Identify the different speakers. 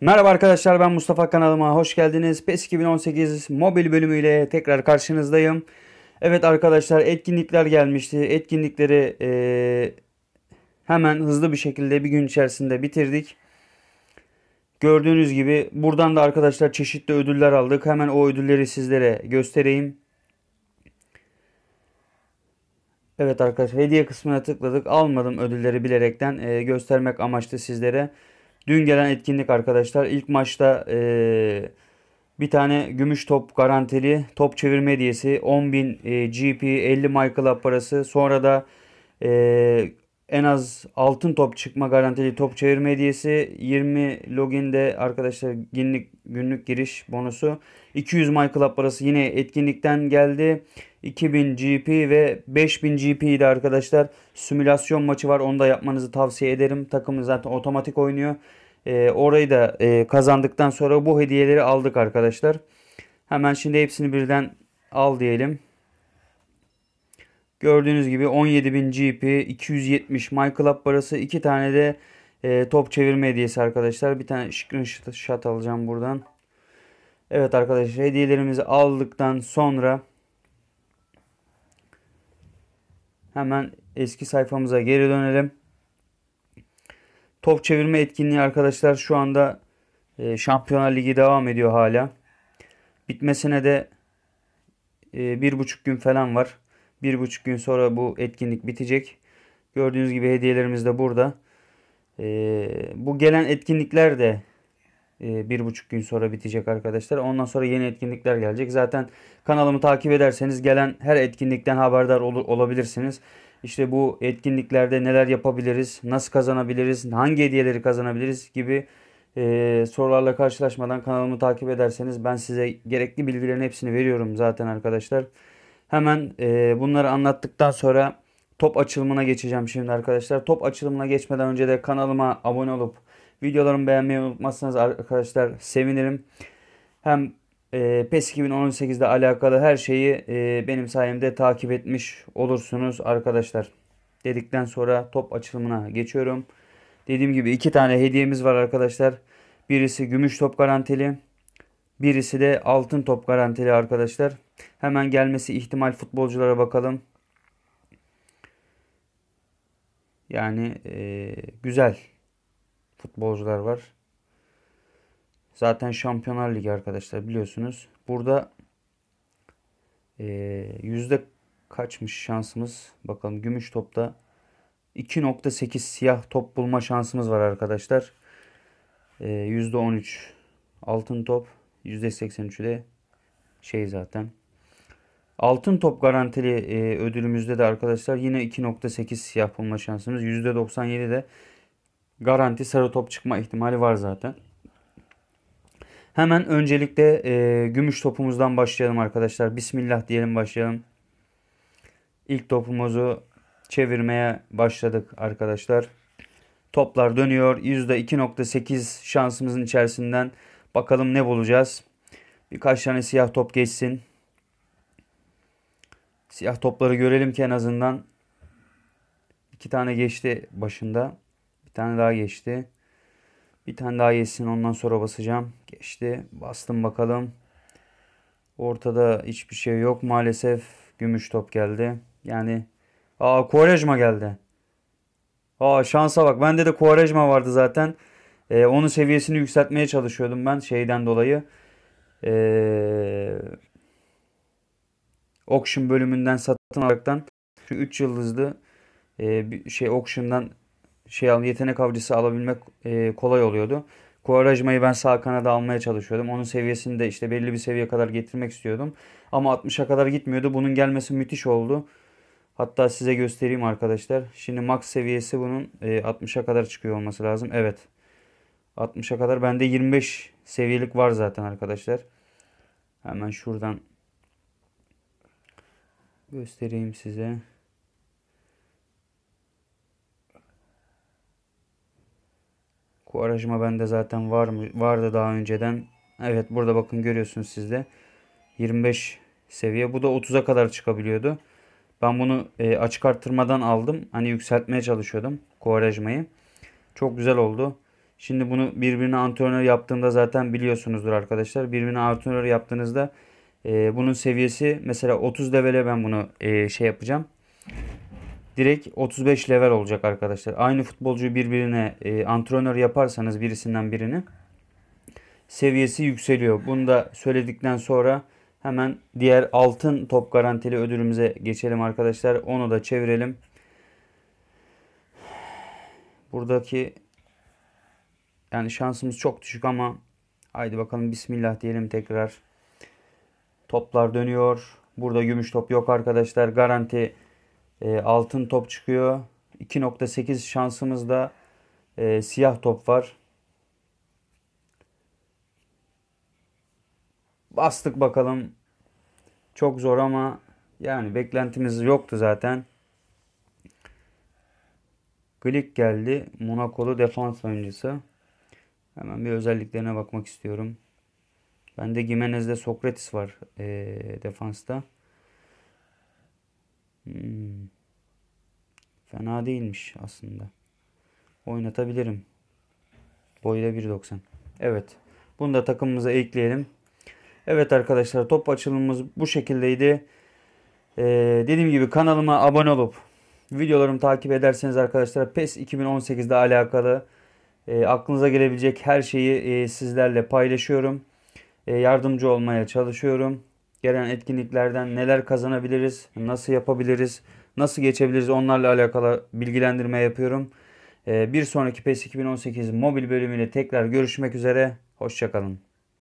Speaker 1: Merhaba arkadaşlar ben Mustafa kanalıma hoş geldiniz. PES 2018 mobil bölümüyle tekrar karşınızdayım. Evet arkadaşlar etkinlikler gelmişti. Etkinlikleri e, hemen hızlı bir şekilde bir gün içerisinde bitirdik. Gördüğünüz gibi buradan da arkadaşlar çeşitli ödüller aldık. Hemen o ödülleri sizlere göstereyim. Evet arkadaşlar hediye kısmına tıkladık. Almadım ödülleri bilerekten e, göstermek amaçlı sizlere. Dün gelen etkinlik arkadaşlar ilk maçta e, bir tane gümüş top garantili top çevirme hediyesi 10.000 e, GP 50 MyClub parası sonra da e, en az altın top çıkma garantili top çevirme hediyesi 20 loginde arkadaşlar günlük, günlük giriş bonusu 200 MyClub parası yine etkinlikten geldi. 2000 GP ve 5000 GP'de arkadaşlar simülasyon maçı var. Onu da yapmanızı tavsiye ederim. Takımı zaten otomatik oynuyor. E, orayı da e, kazandıktan sonra bu hediyeleri aldık arkadaşlar. Hemen şimdi hepsini birden al diyelim. Gördüğünüz gibi 17.000 GP, 270 My Club parası, 2 tane de e, top çevirme hediyesi arkadaşlar. Bir tane screenshot alacağım buradan. Evet arkadaşlar hediyelerimizi aldıktan sonra Hemen eski sayfamıza geri dönelim. Top çevirme etkinliği arkadaşlar şu anda e, Şampiyonlar Ligi devam ediyor hala. Bitmesine de e, bir buçuk gün falan var. Bir buçuk gün sonra bu etkinlik bitecek. Gördüğünüz gibi hediyelerimiz de burada. E, bu gelen etkinlikler de ee, bir buçuk gün sonra bitecek arkadaşlar. Ondan sonra yeni etkinlikler gelecek. Zaten kanalımı takip ederseniz gelen her etkinlikten haberdar ol olabilirsiniz. İşte bu etkinliklerde neler yapabiliriz, nasıl kazanabiliriz, hangi hediyeleri kazanabiliriz gibi e, sorularla karşılaşmadan kanalımı takip ederseniz ben size gerekli bilgilerin hepsini veriyorum zaten arkadaşlar. Hemen e, bunları anlattıktan sonra top açılımına geçeceğim şimdi arkadaşlar. Top açılımına geçmeden önce de kanalıma abone olup Videolarımı beğenmeyi unutmazsanız arkadaşlar sevinirim. Hem e, PES ile alakalı her şeyi e, benim sayemde takip etmiş olursunuz arkadaşlar. Dedikten sonra top açılımına geçiyorum. Dediğim gibi iki tane hediyemiz var arkadaşlar. Birisi gümüş top garantili. Birisi de altın top garantili arkadaşlar. Hemen gelmesi ihtimal futbolculara bakalım. Yani e, güzel futbolcular var. Zaten Şampiyonlar Ligi arkadaşlar biliyorsunuz. Burada e, yüzde kaçmış şansımız? Bakalım gümüş topta 2.8 siyah top bulma şansımız var arkadaşlar. E, %13 altın top. yüzde %83'ü de şey zaten. Altın top garantili e, ödülümüzde de arkadaşlar yine 2.8 siyah bulma şansımız. yüzde %97 de garanti sarı top çıkma ihtimali var zaten. Hemen öncelikle e, gümüş topumuzdan başlayalım arkadaşlar. Bismillah diyelim başlayalım. İlk topumuzu çevirmeye başladık arkadaşlar. Toplar dönüyor. %2.8 şansımızın içerisinden bakalım ne bulacağız. Birkaç tane siyah top geçsin. Siyah topları görelim ki en azından. iki tane geçti başında tane daha geçti. Bir tane daha yesin ondan sonra basacağım. Geçti. Bastım bakalım. Ortada hiçbir şey yok. Maalesef gümüş top geldi. Yani aa Kuvarejma geldi. Aa şansa bak. Bende de Kuvarejma vardı zaten. Ee, onun seviyesini yükseltmeye çalışıyordum ben şeyden dolayı. Ee, auction bölümünden satın alaktan şu 3 yıldızlı e, şey auction'dan şey al yetenek avcısı alabilmek e, kolay oluyordu. Kuvarajmayı ben sağ kanada almaya çalışıyordum. Onun seviyesini de işte belli bir seviye kadar getirmek istiyordum. Ama 60'a kadar gitmiyordu. Bunun gelmesi müthiş oldu. Hatta size göstereyim arkadaşlar. Şimdi max seviyesi bunun e, 60'a kadar çıkıyor olması lazım. Evet. 60'a kadar bende 25 seviyelik var zaten arkadaşlar. Hemen şuradan göstereyim size. Kuarajma bende zaten var mı? Vardı daha önceden. Evet burada bakın görüyorsunuz sizde. 25 seviye. Bu da 30'a kadar çıkabiliyordu. Ben bunu e, açık arttırmadan aldım. Hani yükseltmeye çalışıyordum Kuarajmayı. Çok güzel oldu. Şimdi bunu birbirine antrenör yaptığında zaten biliyorsunuzdur arkadaşlar. Birbirine antrenör yaptığınızda e, bunun seviyesi mesela 30 levele ben bunu e, şey yapacağım direkt 35 level olacak arkadaşlar. Aynı futbolcuyu birbirine e, antrenör yaparsanız birisinden birini seviyesi yükseliyor. Bunu da söyledikten sonra hemen diğer altın top garantili ödülümüze geçelim arkadaşlar. Onu da çevirelim. Buradaki yani şansımız çok düşük ama haydi bakalım bismillah diyelim tekrar. Toplar dönüyor. Burada gümüş top yok arkadaşlar. Garanti e, altın top çıkıyor. 2.8 şansımızda e, siyah top var. Bastık bakalım. Çok zor ama yani beklentimiz yoktu zaten. Glik geldi. Monaco'lu defans oyuncusu. Hemen bir özelliklerine bakmak istiyorum. Bende Gimenez'de Sokrates var e, defansta. Hmm. Fena değilmiş aslında. Oynatabilirim. Boyu da 1.90. Evet. Bunu da takımımıza ekleyelim. Evet arkadaşlar top açılımımız bu şekildeydi. Ee, dediğim gibi kanalıma abone olup videolarımı takip ederseniz arkadaşlar PES 2018'de alakalı e, aklınıza gelebilecek her şeyi e, sizlerle paylaşıyorum. E, yardımcı olmaya çalışıyorum gelen etkinliklerden neler kazanabiliriz, nasıl yapabiliriz, nasıl geçebiliriz onlarla alakalı bilgilendirme yapıyorum. Ee, bir sonraki PES 2018 mobil bölümüyle tekrar görüşmek üzere. Hoşçakalın.